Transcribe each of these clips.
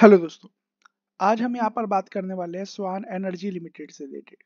hello दोस्तों आज हम यहाँ पर बात करने वाले हैं स्वान एनर्जी लिमिटेड से रिलेटेड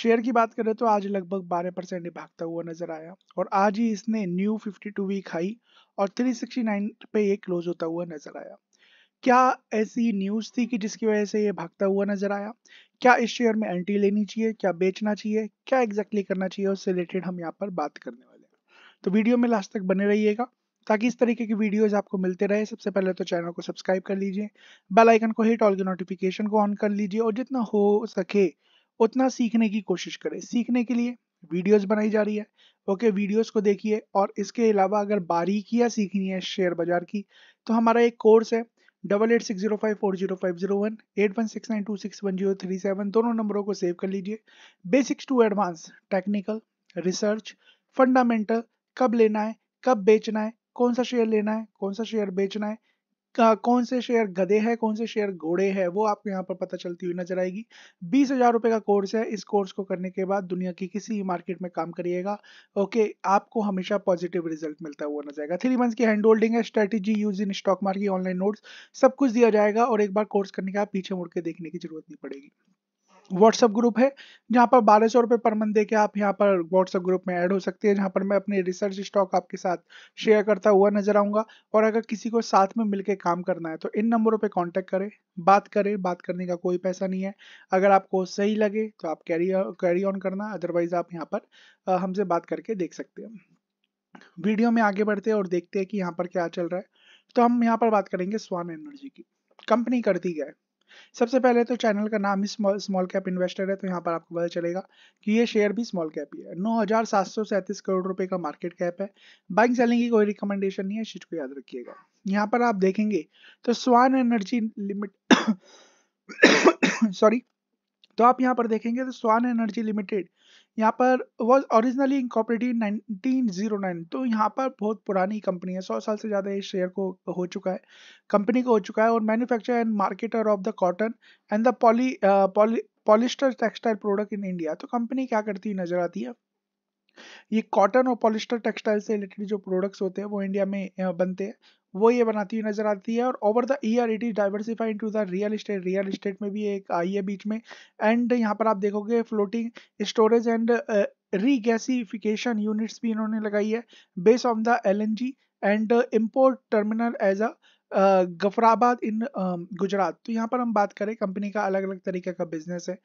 शेयर की बात करें तो आज लगभग 12 परसेंट भागता हुआ नजर आया और आज ही इसने न्यू 52 वीक हाई और 369 पे ये क्लोज होता हुआ नजर आया क्या ऐसी न्यूज थी कि जिसकी वजह से ये भागता हुआ नजर आया क्या इस शेयर में एंट्री लेनी चाहिए क्या बेचना चाहिए क्या एग्जैक्टली exactly करना चाहिए उससे रिलेटेड हम यहाँ पर बात करने वाले हैं तो वीडियो में लास्ट तक बने रहिएगा ताकि इस तरीके की वीडियोज आपको मिलते रहे सबसे पहले तो चैनल को सब्सक्राइब कर लीजिए बेल आइकन को हिट ऑल के नोटिफिकेशन को ऑन कर लीजिए और जितना हो सके उतना सीखने की कोशिश करें सीखने के लिए वीडियोज़ बनाई जा रही है ओके वीडियोस को देखिए और इसके अलावा अगर बारीकियाँ सीखनी है शेयर बाजार की तो हमारा एक कोर्स है double eight six zero five four zero five zero one eight one six nine two six one zero three seven दोनों नंबरों को सेव कर लीजिए basics to advance technical research fundamental कब लेना है कब बेचना है कौन सा शेयर लेना है कौन सा शेयर बेचना है कौन से शेयर गधे हैं कौन से शेयर घोड़े हैं वो आपको यहाँ पर पता चलती हुई नजर आएगी बीस हजार रुपए का कोर्स है इस कोर्स को करने के बाद दुनिया की किसी मार्केट में काम करिएगा ओके आपको हमेशा पॉजिटिव रिजल्ट मिलता हुआ नजर आएगा थ्री मंथ की हैंड होल्डिंग है strategy use in stock market online notes सब कुछ दिया जाएगा और एक बार कोर्स करने के बाद पीछे मुड़ के देखने की जरूरत नहीं पड़ेगी व्हाट्सअप ग्रुप है जहाँ पर बारह सौ रुपये पर मंथ दे के आप यहाँ पर व्हाट्सअप ग्रुप में ऐड हो सकते हैं जहाँ पर मैं अपने रिसर्च स्टॉक आपके साथ शेयर करता हुआ नजर आऊँगा और अगर किसी को साथ में मिलकर काम करना है तो इन नंबरों पर कॉन्टैक्ट करें बात करें बात करने का कोई पैसा नहीं है अगर आपको सही लगे तो आप कैरी कैरी ऑन करना अदरवाइज आप यहाँ पर हमसे बात करके देख सकते हैं वीडियो में आगे बढ़ते हैं और देखते हैं कि यहाँ पर क्या चल रहा है तो हम यहाँ पर बात करेंगे स्वान एनर्जी की कंपनी करती क्या है सबसे पहले तो चैनल का नाम ही स्मॉल स्मॉल कैप इन्वेस्टर है तो यहाँ पर आपको पता चलेगा कि ये शेयर भी स्मॉल कैप ही है नौ हजार सात सौ सैंतीस करोड़ रुपए का मार्केट कैप है बाइंग सेलिंग की कोई रिकमेंडेशन नहीं है चीज को याद रखिएगा यहाँ पर आप देखेंगे तो स्वान एनर्जी लिमिट सॉरी तो आप यहाँ पर देखेंगे तो स्वान एनर्जी लिमिटेड यहाँ पर was originally incorporated nineteen zero nine तो यहाँ पर बहुत पुरानी कंपनी है सौ साल से ज़्यादा इस शेयर को हो चुका है कंपनी को हो चुका है और manufacture and marketer of the cotton and the poly polyester textile product in India तो कंपनी क्या करती हुई नजर आती है ये कॉटन और पॉलिस्टर टेक्सटाइल से रिलेटेड जो प्रोडक्ट्स होते हैं वो इंडिया में uh, बनते हैं वो ये बनाती हुई नजर आती है और over the year it is diversified to the real estate real estate में भी एक आई है बीच में एंड यहाँ पर आप देखोगे floating storage and regasification units भी इन्होंने लगाई है base on the L and import terminal as a Jafrabad in Gujarat तो यहाँ पर हम बात करें कंपनी का अलग अलग तरीके का बिजनेस है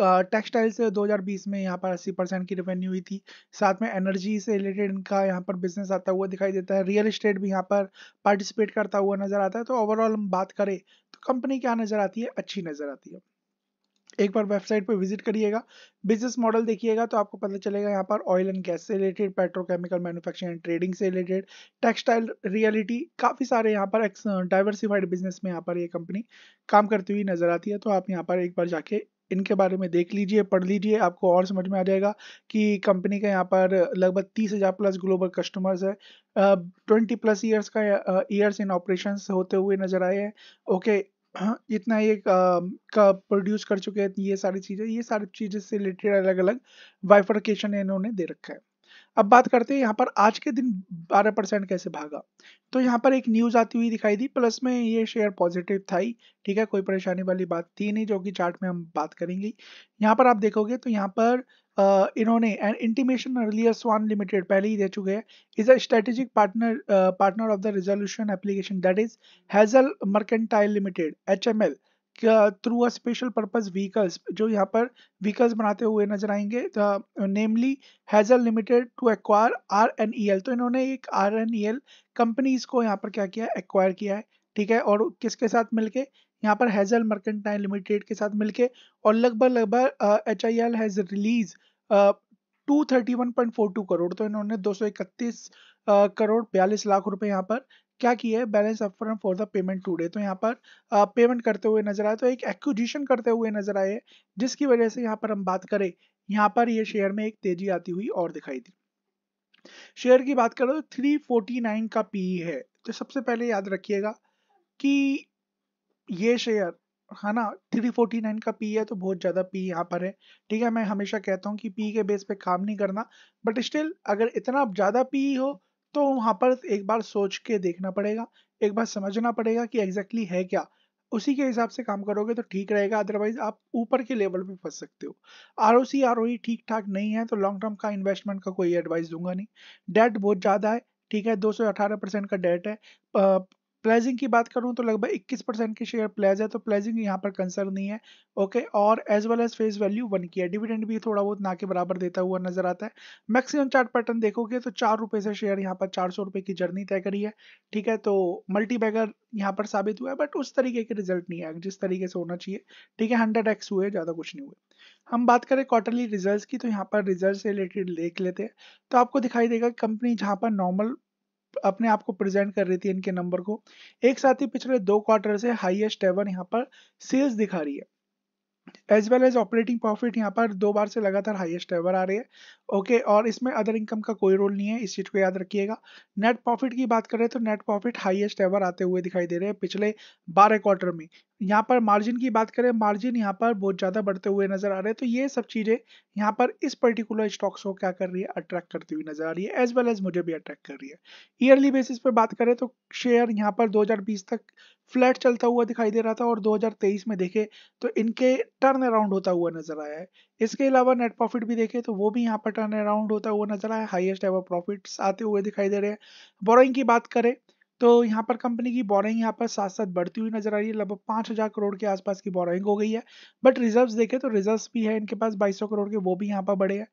टेक्सटाइल से 2020 में यहाँ पर 80 परसेंट की रेवेन्यू हुई थी साथ में एनर्जी से रिलेटेड इनका यहाँ पर बिजनेस आता हुआ दिखाई देता है रियल इस्टेट भी यहाँ पर पार्टिसिपेट करता हुआ नजर आता है तो ओवरऑल हम बात करें तो कंपनी क्या नजर आती है अच्छी नजर आती है एक बार वेबसाइट पर विजिट करिएगा बिजनेस मॉडल देखिएगा तो आपको पता चलेगा यहाँ पर ऑयल एंड गैस से related petrochemical manufacturing and trading से रिलेटेड टेक्सटाइल रियलिटी काफ़ी सारे यहाँ पर डाइवर्सिफाइड बिजनेस में यहाँ पर ये कंपनी काम करती हुई नजर आती है तो आप यहाँ पर एक बार जाके इनके बारे में देख लीजिए पढ़ लीजिए आपको और समझ में आ जाएगा कि कंपनी का यहाँ पर लगभग तीस हज़ार प्लस ग्लोबल कस्टमर्स है ट्वेंटी प्लस ईयर्स का ईयर्स इन ऑपरेशन होते हुए नज़र आए हैं ओके इतना ये का, प्रोड्यूस कर चुके हैं ये सारी चीज़ें ये सारी चीज़ें से रिलेटेड अलग अलग वाइफरकेशन इन्होंने दे रखा है अब बात करते हैं यहाँ पर आज के दिन 12 परसेंट कैसे भागा तो यहाँ पर एक न्यूज आती हुई दिखाई दी प्लस में ये शेयर पॉजिटिव था ही ठीक है कोई परेशानी वाली बात थी नहीं जो कि चार्ट में हम बात करेंगे यहाँ पर आप देखोगे तो यहाँ पर इन्होंने and intimation earlier Swan Limited पहले ही दे चुके हैं is a strategic partner partner of the resolution application that is Hazel Mercantile Limited H M L through a special purpose vehicles जो यहाँ पर व्हीकल्स बनाते हुए नजर आएंगे namely Hazel Limited to acquire R N E L तो इन्होंने एक R N E L companies को यहाँ पर क्या किया है एक्वायर किया है ठीक है और किसके साथ मिलके यहाँ पर हैजल मर्केंटाइन लिमिटेड के साथ मिलके और लगभग लगभग H I L has release to thirty one point four two crore तो इन्होंने दो सौ इकतीस करोड़ uh, बयालीस लाख रुपए यहाँ पर क्या किया है balance upfront for the payment today तो यहाँ पर पेमेंट करते हुए नजर आए तो एक एक्विजिशन करते हुए नजर आए जिसकी वजह से यहाँ पर हम बात करें यहाँ पर ये शेयर में एक तेजी आती हुई और दिखाई दी शेयर की बात करो तो नाइन का पीई है तो सबसे पहले याद रखिएगा कि ये शेयर है ना थ्री फोर्टी नाइन का पी है तो बहुत ज़्यादा पी यहाँ पर है ठीक है मैं हमेशा कहता हूँ कि पी के बेस पे काम नहीं करना बट स्टिल अगर इतना ज़्यादा पी हो तो वहां पर एक बार सोच के देखना पड़ेगा एक बार समझना पड़ेगा कि एग्जैक्टली exactly है क्या उसी के हिसाब से काम करोगे तो ठीक रहेगा अदरवाइज आप ऊपर के लेवल पे फंस सकते हो R O C R O e ठीक ठाक नहीं है तो लॉन्ग टर्म का इन्वेस्टमेंट का कोई एडवाइस दूंगा नहीं डेट बहुत ज़्यादा है ठीक है 218 परसेंट का डेट है प्लेजिंग की बात करूं तो लगभग 21 परसेंट की शेयर प्लेज है तो प्लेजिंग यहाँ पर कंसर्न नहीं है ओके और as well as face value one की है डिविडेंड भी थोड़ा बहुत ना के बराबर देता हुआ नजर आता है मैक्सिमम चार्ट पैटर्न देखोगे तो चार रुपये से शेयर यहाँ पर चार सौ की जर्नी तय करी है ठीक है तो मल्टी बैगर यहाँ पर साबित हुआ है बट उस तरीके के रिजल्ट नहीं आया जिस तरीके से होना चाहिए ठीक है हंड्रेड एक्स हुए ज़्यादा कुछ नहीं हुए हम बात करें क्वार्टरली रिजल्ट्स की तो यहाँ पर रिजल्ट से रिलेटेड देख लेते हैं तो आपको दिखाई देगा कंपनी जहाँ पर नॉर्मल अपने आप को प्रेजेंट कर रही थी इनके नंबर को एक साथ ही पिछले दो क्वार्टर से हाईएस्ट एवर यहाँ पर सेल्स दिखा रही है as well as operating profit यहाँ पर दो बार से लगातार हाईएस्ट एवर आ रही है ओके okay, और इसमें अदर इनकम का कोई रोल नहीं है इस चीज़ को याद रखिएगा नेट प्रॉफिट की बात करें तो नेट प्रॉफिट हाईएस्ट एवर आते हुए दिखाई दे रहे हैं पिछले बारह क्वार्टर में यहाँ पर मार्जिन की बात करें मार्जिन यहाँ पर बहुत ज़्यादा बढ़ते हुए नजर आ रहे हैं तो ये सब चीज़ें यहाँ पर इस पर्टिकुलर स्टॉक्स को क्या कर रही है अट्रैक्ट करती हुई नजर आ रही है एज वेल एज मुझे भी अट्रैक्ट कर रही है ईयरली बेसिस पर बात करें तो शेयर यहाँ पर 2020 तक फ्लैट चलता हुआ दिखाई दे रहा था और 2023 में देखे तो इनके टर्न अराउंड होता हुआ नजर आया है इसके अलावा नेट प्रॉफिट भी देखे तो वो भी यहाँ पर टर्न अराउंड होता हुआ नजर आया हाईएस्ट एवर प्रॉफिट्स आते हुए दिखाई दे रहे हैं बोरोइंग की बात करें तो यहाँ पर कंपनी की बोरिंग यहाँ पर साथ साथ बढ़ती हुई नजर आ रही है लगभग पाँच हज़ार करोड़ के आसपास की बोरिंग हो गई है बट रिजर्व्स देखें तो रिजर्व्स भी है इनके पास बाईस करोड़ के वो भी यहाँ पर बढ़े हैं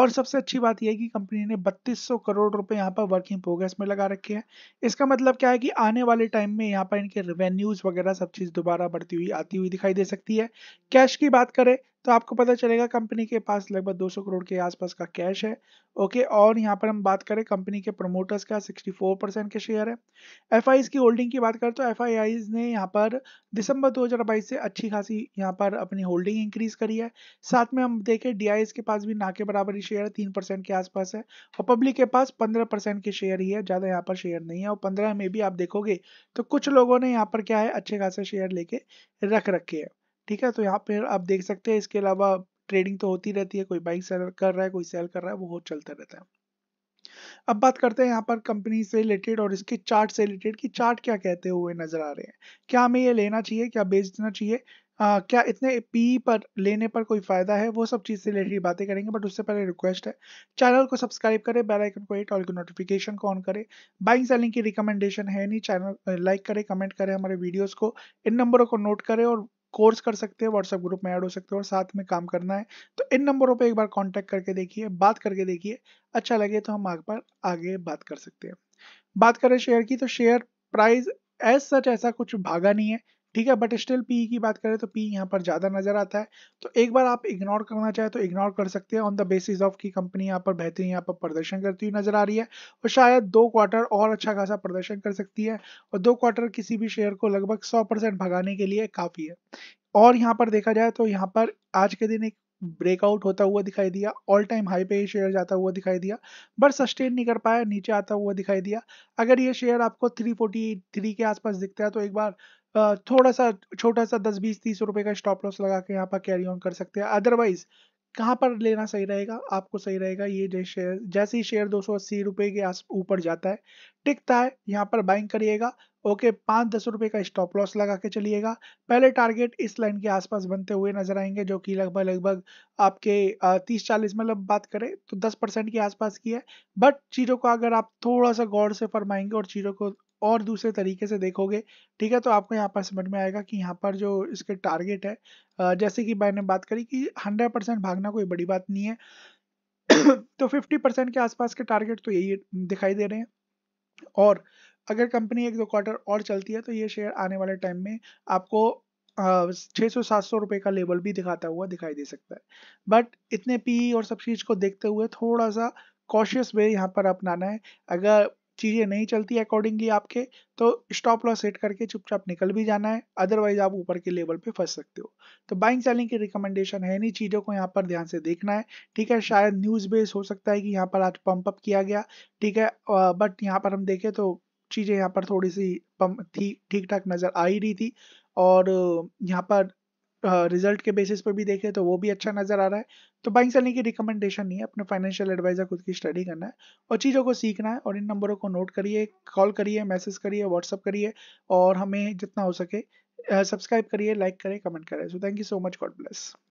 और सबसे अच्छी बात यह है कि कंपनी ने बत्तीस करोड़ रुपए यहाँ पर वर्किंग प्रोग्रेस में लगा रखे हैं इसका मतलब क्या है कि आने वाले टाइम में यहाँ पर इनके रेवेन्यूज वगैरह सब चीज़ दोबारा बढ़ती हुई आती हुई दिखाई दे सकती है कैश की बात करें तो आपको पता चलेगा कंपनी के पास लगभग 200 करोड़ के आसपास का कैश है ओके और यहाँ पर हम बात करें कंपनी के प्रमोटर्स का 64 परसेंट के शेयर है एफ की होल्डिंग की बात करें तो एफ ने यहाँ पर दिसंबर 2022 से अच्छी खासी यहाँ पर अपनी होल्डिंग इंक्रीज करी है साथ में हम देखें डी के पास भी ना के बराबर ही शेयर तीन परसेंट के आसपास है और पब्लिक के पास पंद्रह परसेंट के शेयर ही है ज़्यादा यहाँ पर शेयर नहीं है और पंद्रह में भी आप देखोगे तो कुछ लोगों ने यहाँ पर क्या है अच्छे खासे शेयर लेके रख रखे हैं ठीक है तो यहाँ पे आप देख सकते हैं इसके अलावा ट्रेडिंग तो होती रहती है कोई बाइक सेल कर रहा है कोई सेल कर रहा है वो हो चलता रहता है अब बात करते हैं यहाँ पर कंपनी से रिलेटेड और इसके चार्ट से रिलेटेड कि चार्ट क्या कहते हुए नजर आ रहे हैं क्या हमें ये लेना चाहिए क्या बेचना चाहिए आ, क्या इतने पी पर लेने पर कोई फ़ायदा है वो सब चीज़ से रिलेटेड बातें करेंगे बट उससे पहले रिक्वेस्ट है चैनल को सब्सक्राइब करें बेल आइकन को हिट और नोटिफिकेशन को ऑन करें बाइंग सेलिंग की रिकमेंडेशन है नहीं चैनल लाइक करें कमेंट करें हमारे वीडियोस को इन नंबरों को नोट करें और कोर्स कर सकते हैं व्हाट्सएप ग्रुप में ऐड हो सकते हैं और साथ में काम करना है तो इन नंबरों पे एक बार कांटेक्ट करके देखिए बात करके देखिए अच्छा लगे तो हम आग पर आगे बात कर सकते हैं बात करें शेयर की तो शेयर प्राइस एज सच ऐसा कुछ भागा नहीं है ठीक है बट स्टिल पी की बात करें तो पी e यहाँ पर ज़्यादा नज़र आता है तो एक बार आप इग्नोर करना चाहे तो इग्नोर कर सकते हैं ऑन द बेसिस ऑफ की कंपनी यहाँ पर बेहतरीन यहाँ पर प्रदर्शन करती हुई नज़र आ रही है और शायद दो क्वार्टर और अच्छा खासा प्रदर्शन कर सकती है और दो क्वार्टर किसी भी शेयर को लगभग सौ भगाने के लिए काफ़ी है और यहाँ पर देखा जाए तो यहाँ पर आज के दिन एक ब्रेकआउट होता हुआ दिखाई दिया ऑल टाइम हाई पे ये शेयर जाता हुआ दिखाई दिया बट सस्टेन नहीं कर पाया नीचे आता हुआ दिखाई दिया अगर ये शेयर आपको 343 के आसपास दिखता है तो एक बार थोड़ा सा छोटा सा दस बीस तीस रुपए का स्टॉप लॉस लगा के यहाँ पर कैरी ऑन कर सकते हैं अदरवाइज कहाँ पर लेना सही रहेगा आपको सही रहेगा ये जो शेयर जैसे ही शेयर दो सौ अस्सी रुपये के आस ऊपर जाता है टिकता है यहाँ पर बाइंग करिएगा ओके पाँच दस रुपये का स्टॉप लॉस लगा के चलिएगा पहले टारगेट इस लाइन के आसपास बनते हुए नजर आएंगे जो कि लगभग लगभग आपके तीस चालीस मतलब बात करें तो दस परसेंट के आसपास की है बट चीज़ों को अगर आप थोड़ा सा गौर से फरमाएंगे और चीज़ों को और दूसरे तरीके से देखोगे ठीक है तो आपको यहाँ पर समझ में आएगा कि यहाँ पर जो इसके टारगेट है जैसे कि मैंने बात करी कि 100 भागना कोई बड़ी बात नहीं है तो 50 परसेंट के आसपास के टारगेट तो यही दिखाई दे रहे हैं और अगर कंपनी एक दो क्वार्टर और चलती है तो ये शेयर आने वाले टाइम में आपको छः सौ सात सौ रुपये का लेवल भी दिखाता हुआ दिखाई दे सकता है बट इतने पी e और सब चीज़ को देखते हुए थोड़ा सा कॉशियस वे यहाँ पर अपनाना है अगर चीज़ें नहीं चलती अकॉर्डिंगली आपके तो स्टॉप लॉस सेट करके चुपचाप निकल भी जाना है अदरवाइज आप ऊपर के लेवल पे फंस सकते हो तो बाइंग सेलिंग की रिकमेंडेशन है नहीं चीज़ों को यहाँ पर ध्यान से देखना है ठीक है शायद न्यूज़ बेस हो सकता है कि यहाँ पर आज पंप अप किया गया ठीक है बट यहाँ पर हम देखें तो चीज़ें यहाँ पर थोड़ी सी पम थी ठीक ठाक नज़र आ ही रही थी और यहाँ पर रिजल्ट के बेसिस पर भी देखें तो वो भी अच्छा नज़र आ रहा है तो बाइंग सेलिंग की रिकमेंडेशन नहीं है अपने फाइनेंशियल एडवाइज़र खुद की स्टडी करना है और चीज़ों को सीखना है और इन नंबरों को नोट करिए कॉल करिए मैसेज करिए व्हाट्सअप करिए और हमें जितना हो सके सब्सक्राइब करिए लाइक करें कमेंट करें so thank you so much God bless